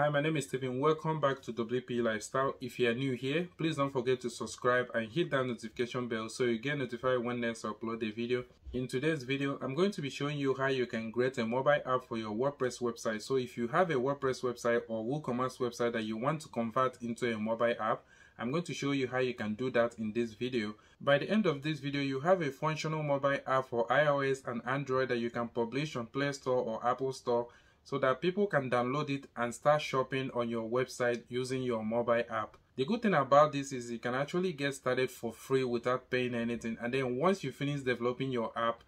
Hi, my name is Stephen. Welcome back to WP Lifestyle. If you are new here, please don't forget to subscribe and hit that notification bell so you get notified when next I upload a video. In today's video, I'm going to be showing you how you can create a mobile app for your WordPress website. So if you have a WordPress website or WooCommerce website that you want to convert into a mobile app, I'm going to show you how you can do that in this video. By the end of this video, you have a functional mobile app for iOS and Android that you can publish on Play Store or Apple Store so that people can download it and start shopping on your website using your mobile app. The good thing about this is you can actually get started for free without paying anything and then once you finish developing your app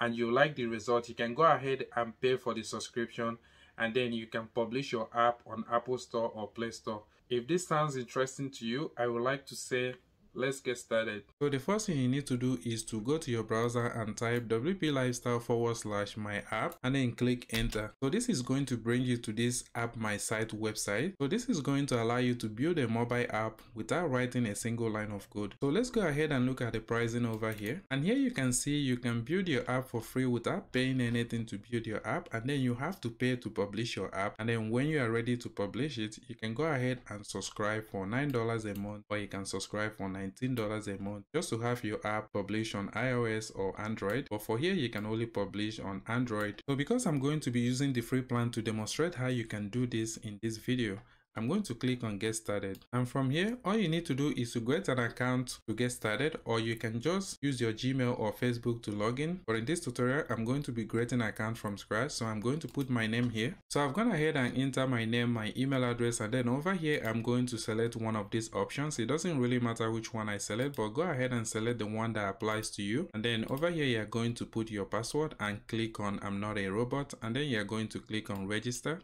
and you like the result, you can go ahead and pay for the subscription and then you can publish your app on Apple Store or Play Store. If this sounds interesting to you, I would like to say Let's get started. So the first thing you need to do is to go to your browser and type WP Lifestyle forward slash my app and then click enter. So this is going to bring you to this app my site website. So this is going to allow you to build a mobile app without writing a single line of code. So let's go ahead and look at the pricing over here. And here you can see you can build your app for free without paying anything to build your app and then you have to pay to publish your app and then when you are ready to publish it you can go ahead and subscribe for $9 a month or you can subscribe for $9 $19 a month just to have your app published on iOS or Android. But for here, you can only publish on Android. So because I'm going to be using the free plan to demonstrate how you can do this in this video, I'm going to click on get started and from here all you need to do is to get an account to get started or you can just use your Gmail or Facebook to log in but in this tutorial I'm going to be creating an account from scratch so I'm going to put my name here so I've gone ahead and enter my name my email address and then over here I'm going to select one of these options it doesn't really matter which one I select but go ahead and select the one that applies to you and then over here you're going to put your password and click on I'm not a robot and then you're going to click on register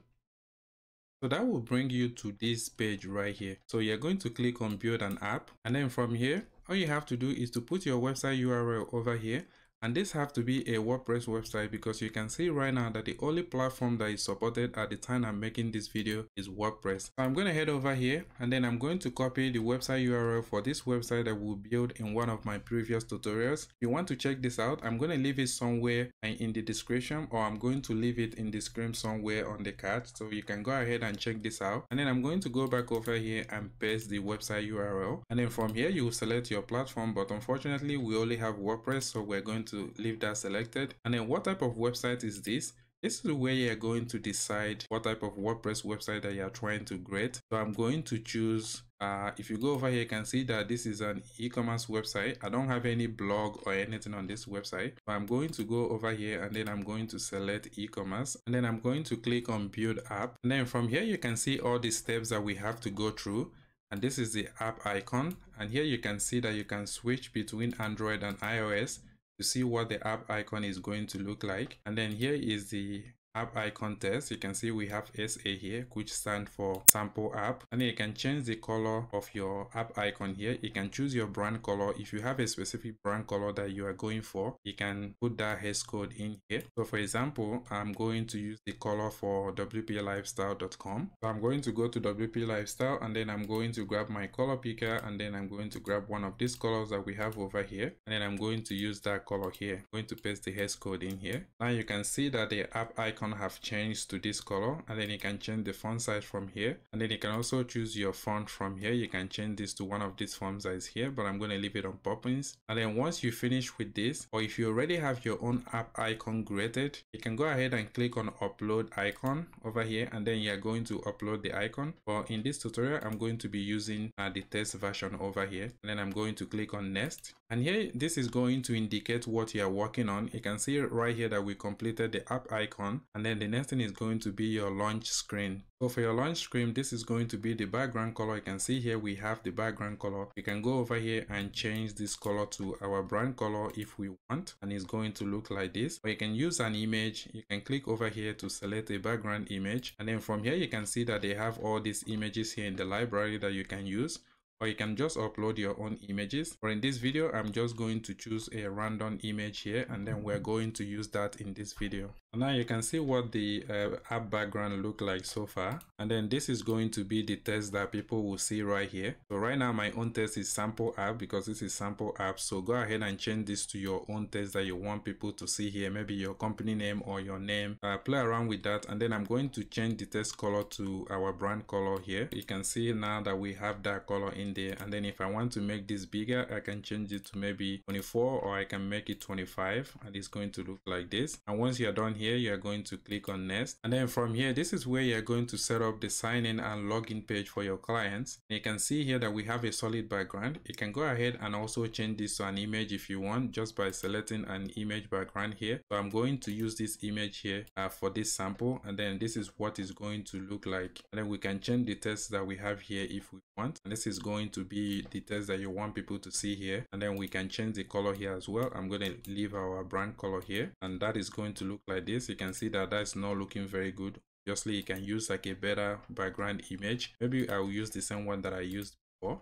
so that will bring you to this page right here. So you're going to click on build an app and then from here, all you have to do is to put your website URL over here and this have to be a WordPress website because you can see right now that the only platform that is supported at the time I'm making this video is WordPress. So I'm going to head over here and then I'm going to copy the website URL for this website that we built in one of my previous tutorials. If you want to check this out, I'm going to leave it somewhere in the description or I'm going to leave it in the screen somewhere on the card. So you can go ahead and check this out. And then I'm going to go back over here and paste the website URL. And then from here, you select your platform. But unfortunately, we only have WordPress. So we're going to to leave that selected. And then what type of website is this? This is where you're going to decide what type of WordPress website that you're trying to create. So I'm going to choose, uh, if you go over here, you can see that this is an e-commerce website. I don't have any blog or anything on this website. So I'm going to go over here and then I'm going to select e-commerce and then I'm going to click on build app. And then from here, you can see all the steps that we have to go through and this is the app icon and here you can see that you can switch between android and ios see what the app icon is going to look like and then here is the app icon test you can see we have sa here which stand for sample app and you can change the color of your app icon here you can choose your brand color if you have a specific brand color that you are going for you can put that hex code in here so for example i'm going to use the color for wplifestyle.com so i'm going to go to wp lifestyle and then i'm going to grab my color picker and then i'm going to grab one of these colors that we have over here and then i'm going to use that color here I'm going to paste the hex code in here now you can see that the app icon icon have changed to this color and then you can change the font size from here and then you can also choose your font from here you can change this to one of these font size here but i'm going to leave it on poppins and then once you finish with this or if you already have your own app icon created you can go ahead and click on upload icon over here and then you're going to upload the icon but in this tutorial i'm going to be using uh, the test version over here and then i'm going to click on next and here this is going to indicate what you are working on you can see right here that we completed the app icon and then the next thing is going to be your launch screen so for your launch screen this is going to be the background color you can see here we have the background color we can go over here and change this color to our brand color if we want and it's going to look like this or you can use an image you can click over here to select a background image and then from here you can see that they have all these images here in the library that you can use or you can just upload your own images but in this video i'm just going to choose a random image here and then we're going to use that in this video now you can see what the uh, app background look like so far and then this is going to be the test that people will see right here so right now my own test is sample app because this is sample app so go ahead and change this to your own test that you want people to see here maybe your company name or your name uh, play around with that and then i'm going to change the test color to our brand color here you can see now that we have that color in there and then if I want to make this bigger I can change it to maybe 24 or I can make it 25 and it's going to look like this and once you're done here you're going to click on next and then from here this is where you're going to set up the sign in and login page for your clients and you can see here that we have a solid background you can go ahead and also change this to an image if you want just by selecting an image background here so I'm going to use this image here uh, for this sample and then this is what is going to look like and then we can change the text that we have here if we want and this is going going to be the text that you want people to see here and then we can change the color here as well i'm going to leave our brand color here and that is going to look like this you can see that that's not looking very good obviously you can use like a better background image maybe i'll use the same one that i used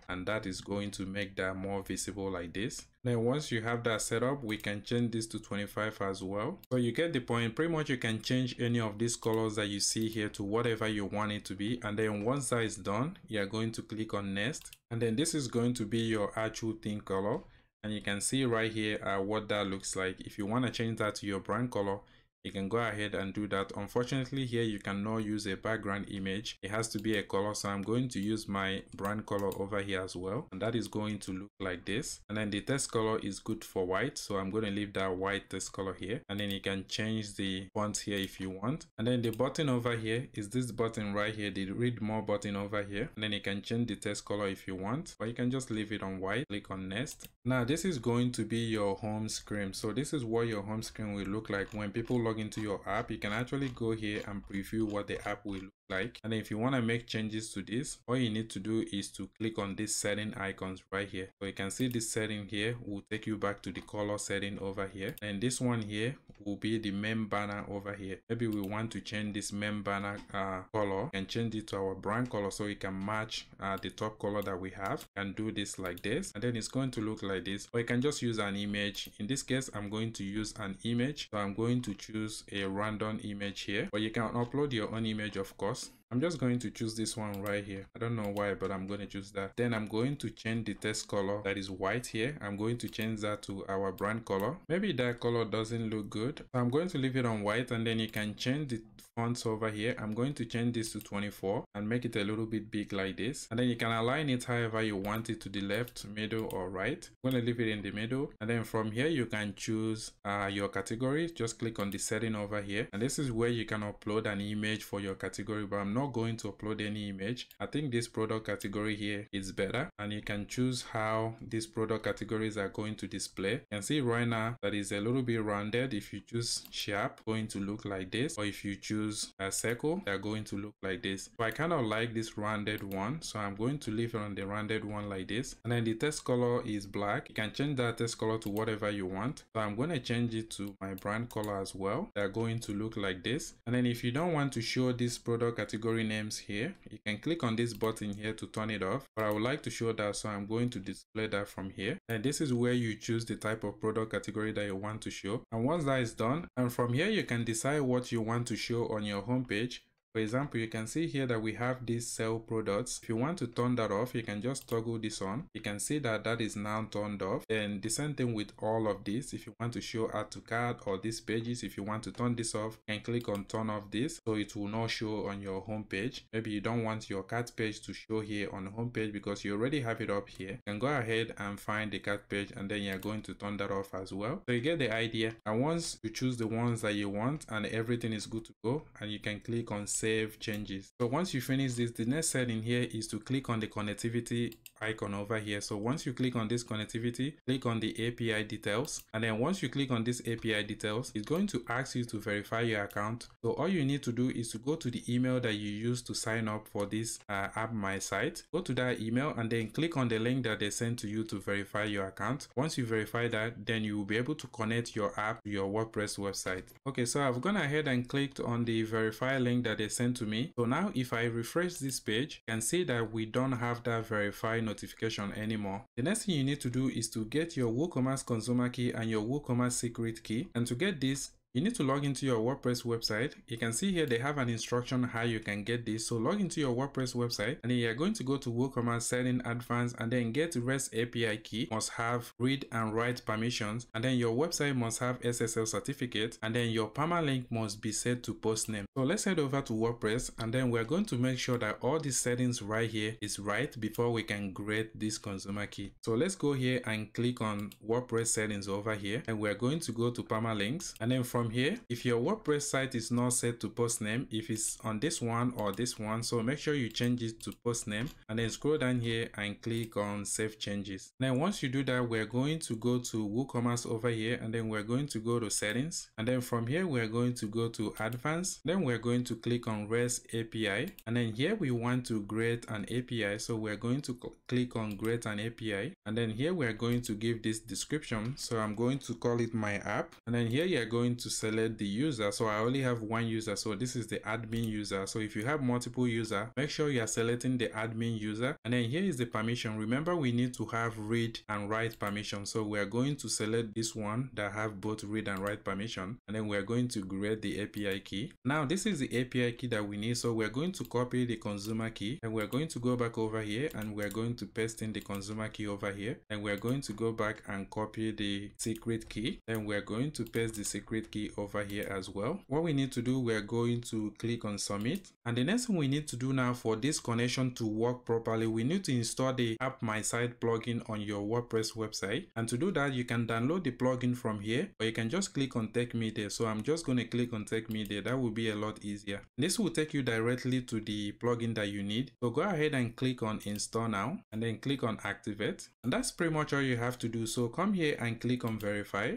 and that is going to make that more visible like this now once you have that set up we can change this to 25 as well so you get the point pretty much you can change any of these colors that you see here to whatever you want it to be and then once that is done you're going to click on next and then this is going to be your actual thing color and you can see right here uh, what that looks like if you want to change that to your brand color you can go ahead and do that unfortunately here you cannot use a background image it has to be a color so i'm going to use my brand color over here as well and that is going to look like this and then the test color is good for white so i'm going to leave that white test color here and then you can change the font here if you want and then the button over here is this button right here the read more button over here and then you can change the test color if you want or you can just leave it on white click on next now this is going to be your home screen so this is what your home screen will look like when people log into your app, you can actually go here and preview what the app will like and if you want to make changes to this all you need to do is to click on this setting icons right here so you can see this setting here will take you back to the color setting over here and this one here will be the main banner over here maybe we want to change this main banner uh, color and change it to our brand color so it can match uh, the top color that we have and do this like this and then it's going to look like this or you can just use an image in this case i'm going to use an image so i'm going to choose a random image here but you can upload your own image of course else. I'm just going to choose this one right here. I don't know why, but I'm going to choose that. Then I'm going to change the text color that is white here. I'm going to change that to our brand color. Maybe that color doesn't look good. I'm going to leave it on white and then you can change the fonts over here. I'm going to change this to 24 and make it a little bit big like this. And then you can align it however you want it to the left, middle or right. I'm going to leave it in the middle. And then from here, you can choose uh, your category. Just click on the setting over here. And this is where you can upload an image for your category, but I'm not not going to upload any image i think this product category here is better and you can choose how these product categories are going to display you can see right now that is a little bit rounded if you choose sharp going to look like this or if you choose a circle they're going to look like this so i kind of like this rounded one so i'm going to leave it on the rounded one like this and then the text color is black you can change that text color to whatever you want so i'm going to change it to my brand color as well they're going to look like this and then if you don't want to show this product category category names here. You can click on this button here to turn it off, but I would like to show that so I'm going to display that from here. And this is where you choose the type of product category that you want to show. And once that is done, and from here you can decide what you want to show on your homepage for example, you can see here that we have these sell products. If you want to turn that off, you can just toggle this on. You can see that that is now turned off. And the same thing with all of this. If you want to show add to cart or these pages, if you want to turn this off, and click on turn off this so it will not show on your home page. Maybe you don't want your cart page to show here on the home page because you already have it up here. You can go ahead and find the cart page and then you're going to turn that off as well. So you get the idea. And once you choose the ones that you want and everything is good to go and you can click on save changes. So once you finish this, the next setting here is to click on the connectivity icon over here. So once you click on this connectivity, click on the API details. And then once you click on this API details, it's going to ask you to verify your account. So all you need to do is to go to the email that you used to sign up for this uh, app my site. Go to that email and then click on the link that they sent to you to verify your account. Once you verify that, then you will be able to connect your app to your WordPress website. Okay, so I've gone ahead and clicked on the verify link that they sent to me. So now if I refresh this page, you can see that we don't have that verify notification anymore. The next thing you need to do is to get your WooCommerce consumer key and your WooCommerce secret key. And to get this, you need to log into your WordPress website. You can see here they have an instruction how you can get this. So log into your WordPress website and you are going to go to WooCommerce setting advanced and then get REST API key must have read and write permissions and then your website must have SSL certificate and then your permalink must be set to post name. So let's head over to WordPress and then we're going to make sure that all these settings right here is right before we can create this consumer key. So let's go here and click on WordPress settings over here and we're going to go to permalinks and then from from here if your WordPress site is not set to post name if it's on this one or this one so make sure you change it to post name and then scroll down here and click on save changes Then once you do that we're going to go to WooCommerce over here and then we're going to go to settings and then from here we're going to go to advanced then we're going to click on REST API and then here we want to create an API so we're going to click on create an API and then here we're going to give this description so I'm going to call it my app and then here you're going to select the user. So I only have one user. So this is the admin user. So if you have multiple user, make sure you are selecting the admin user. And then here is the permission. Remember, we need to have read and write permission. So we are going to select this one that have both read and write permission. And then we are going to create the API key. Now, this is the API key that we need. So we're going to copy the consumer key and we're going to go back over here and we're going to paste in the consumer key over here. And we're going to go back and copy the secret key. Then we're going to paste the secret key key over here as well. What we need to do, we're going to click on submit. And the next thing we need to do now for this connection to work properly, we need to install the app my site plugin on your WordPress website. And to do that, you can download the plugin from here, or you can just click on Tech Media. So I'm just going to click on Tech Media. That will be a lot easier. This will take you directly to the plugin that you need. So go ahead and click on install now, and then click on activate. And that's pretty much all you have to do. So come here and click on verify.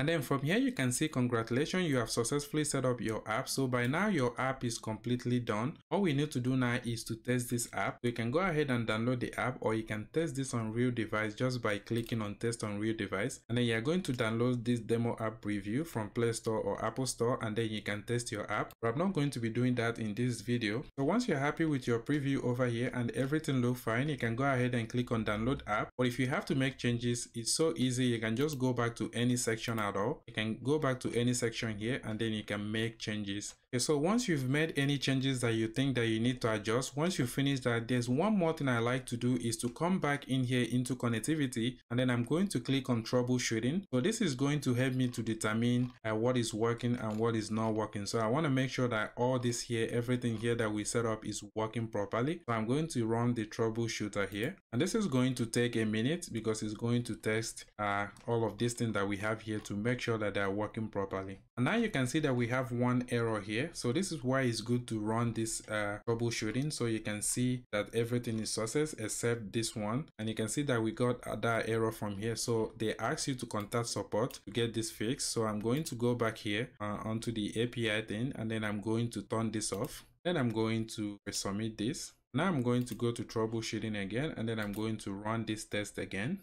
And then from here you can see congratulations you have successfully set up your app. So by now your app is completely done. All we need to do now is to test this app. So you can go ahead and download the app or you can test this on real device just by clicking on test on real device. And then you're going to download this demo app preview from Play Store or Apple Store and then you can test your app. But I'm not going to be doing that in this video. So once you're happy with your preview over here and everything looks fine, you can go ahead and click on download app. But if you have to make changes, it's so easy. You can just go back to any section at all you can go back to any section here and then you can make changes okay so once you've made any changes that you think that you need to adjust once you finish that there's one more thing i like to do is to come back in here into connectivity and then i'm going to click on troubleshooting so this is going to help me to determine uh, what is working and what is not working so i want to make sure that all this here everything here that we set up is working properly so i'm going to run the troubleshooter here and this is going to take a minute because it's going to test uh, all of this thing that we have here to make sure that they're working properly. And now you can see that we have one error here. So this is why it's good to run this uh, troubleshooting. So you can see that everything is success except this one. And you can see that we got that error from here. So they ask you to contact support to get this fixed. So I'm going to go back here uh, onto the API thing and then I'm going to turn this off. Then I'm going to submit this. Now I'm going to go to troubleshooting again and then I'm going to run this test again.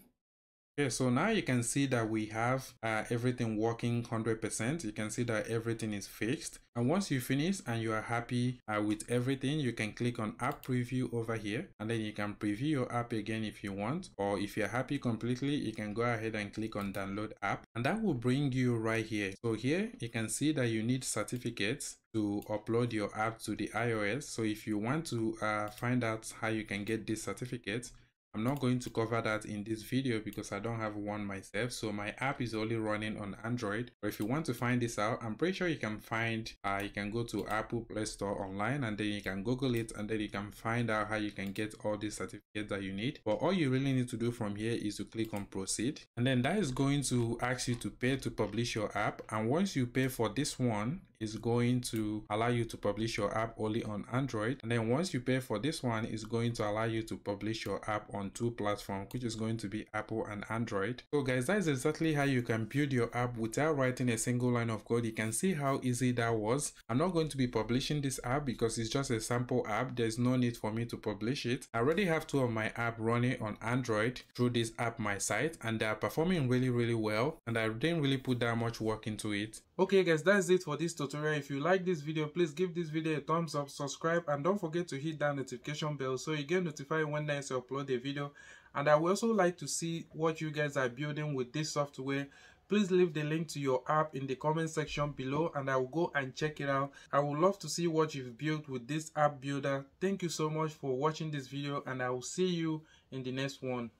Okay, so now you can see that we have uh, everything working 100%. You can see that everything is fixed. And once you finish and you are happy uh, with everything, you can click on app preview over here and then you can preview your app again if you want. Or if you're happy completely, you can go ahead and click on download app and that will bring you right here. So here you can see that you need certificates to upload your app to the iOS. So if you want to uh, find out how you can get these certificates, I'm not going to cover that in this video because I don't have one myself so my app is only running on Android but if you want to find this out I'm pretty sure you can find uh, you can go to Apple Play Store online and then you can google it and then you can find out how you can get all these certificates that you need but all you really need to do from here is to click on proceed and then that is going to ask you to pay to publish your app and once you pay for this one is going to allow you to publish your app only on Android. And then once you pay for this one, it's going to allow you to publish your app on two platforms, which is going to be Apple and Android. So guys, that is exactly how you can build your app without writing a single line of code. You can see how easy that was. I'm not going to be publishing this app because it's just a sample app. There's no need for me to publish it. I already have two of my app running on Android through this app my site and they are performing really really well and I didn't really put that much work into it. Okay guys that's it for this tutorial tutorial if you like this video please give this video a thumbs up subscribe and don't forget to hit that notification bell so you get notified when next i upload a video and i would also like to see what you guys are building with this software please leave the link to your app in the comment section below and i will go and check it out i would love to see what you've built with this app builder thank you so much for watching this video and i will see you in the next one